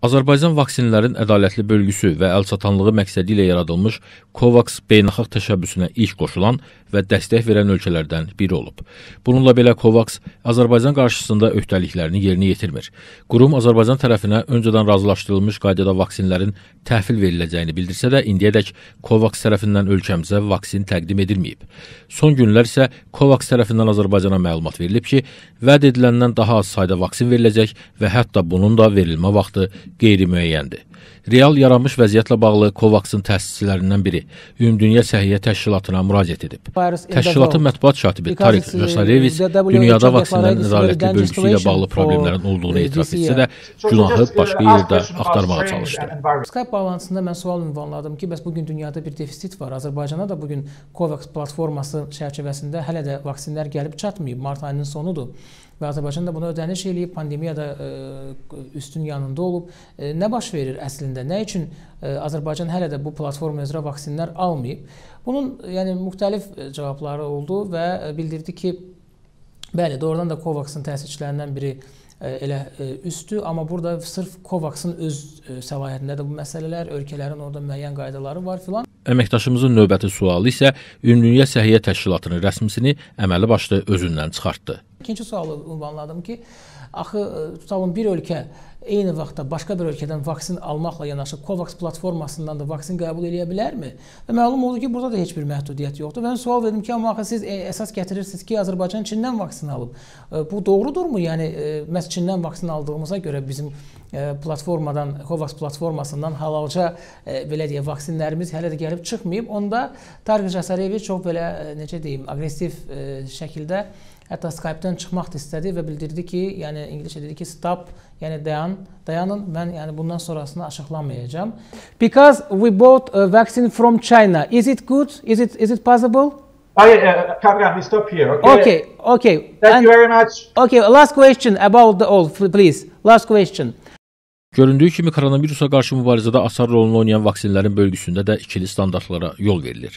Azərbaycan vaksinlərin ədalətli bölgüsü və əlçatanlığı məqsədi ilə yaradılmış COVAX beynəlxalq təşəbbüsünə ilk qoşulan və dəstək verən ölkələrdən biri olub. Bununla belə COVAX Azərbaycan qarşısında öhdəliklərini yerinə yetirmir. Qurum Azərbaycan tərəfinə öncədən razılaşdırılmış qaydada vaksinlərin təhvil veriləcəyini bildirsə də, indiyədək COVAX tərəfindən ölkəmizə vaksin təqdim edilməyib. Son günlər isə COVAX tərəfindən Azərbaycana məlumat verilib ki, vəd ediləndən daha az sayda vaksin veriləcək və hətta bunun da verilmə vaxtı gayrimüeyyendi. Real yaranmış vəziyyətlə bağlı COVAX-ın təsisçilərindən biri Ümumdünya Səhiyyə Təşkilatına müraciət edib. Təşkilatın mətbuat katibi Tarik Jasarevic uh, dünyada vaksinlərin nəzarətli bölgüsü ilə bağlı problemlərin olduğunu etiraf etsə də, günahı uh, başqa yerdə axtarmağa çalışdı. Skype bağlantısında mən sual ünvanladım ki, bəs bu gün dünyada bir defisit var. Azərbaycana da bu gün COVAX platforması çərçivəsində hələ də vaksinlər gəlib çatmayıb. Mart ayının sonudur və Azərbaycan da buna ödəniş eləyib, pandemiya da ə, e, üstün yanında olub. Ə, e, nə baş verir? əslində. Nə üçün e, Azərbaycan hələ də bu platforma üzrə vaksinlər almayıb? Bunun yəni müxtəlif e, cavabları oldu və e, bildirdi ki, bəli, doğrudan da Covax'ın təsisçilərindən biri elə üstü, amma burada sırf Covax'ın öz səlahiyyətindədir bu məsələlər, ölkələrin orada müəyyən qaydaları var filan. Əməkdaşımızın növbəti sualı isə Ümumdünya Səhiyyə Təşkilatının rəsmisini əməli başlı özündən çıxartdı. İkinci sualı ünvanladım ki, axı tutalım e, bir ölkə eyni vaxtda başqa bir ölkədən vaksin almaqla yanaşı COVAX platformasından da vaksin qəbul edə bilərmi? Və məlum oldu ki, burada da heç bir məhdudiyyət yoxdur. Mən sual verdim ki, amma axı siz e, əsas gətirirsiniz ki, Azərbaycan Çindən vaksin alıb. E, bu doğrudurmu? Yəni məhz Çindən vaksin aldığımıza görə bizim platformadan, COVAX platformasından halalca belə deyə vaksinlərimiz hələ də gəlib çıxmayıb. Onda Tarıq Cəsəreviç çox belə necə deyim, aqressiv şəkildə Hatta Skype'den çıkmak istedi ve bildirdi ki yani İngilizce dedi ki stop yani dayan dayanın ben yani bundan sonrasını açıklamayacağım. Because we bought a vaccine from China. Is it good? Is it is it possible? I, oh, uh, Kamran, stop here. Okay. Okay. okay. Thank and, you very much. Okay. Last question about the all, please. Last question. Göründüyü kimi koronavirusa qarşı mübarizədə asar rolunu oynayan vaksinlərin bölgüsündə də ikili standartlara yol verilir.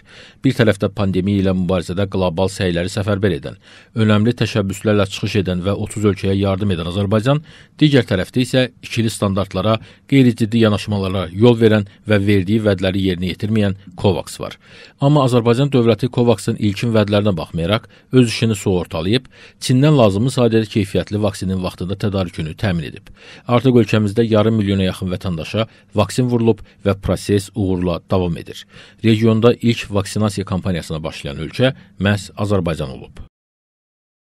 Bir tərəfdə pandemiya ilə mübarizədə qlobal səyləri səfərbər edən, önəmli təşəbbüslərlə çıxış edən və 30 ölkəyə yardım edən Azərbaycan, digər tərəfdə isə ikili standartlara, qeyri-ciddi yanaşmalara yol verən və verdiyi vədləri yerinə yetirməyən COVAX var. Amma Azərbaycan dövləti COVAX-ın ilkin vədlərinə baxmayaraq öz işini sığortalayıb, Çindən lazımı sadəcə keyfiyyətli vaksinin vaxtında tədarükünü təmin edib. Artıq ölkəmizdə yardım yarım milyona yaxın vətəndaşa vaksin vurulub və proses uğurla davam edir. Regionda ilk vaksinasiya kampaniyasına başlayan ölkə məhz Azərbaycan olub.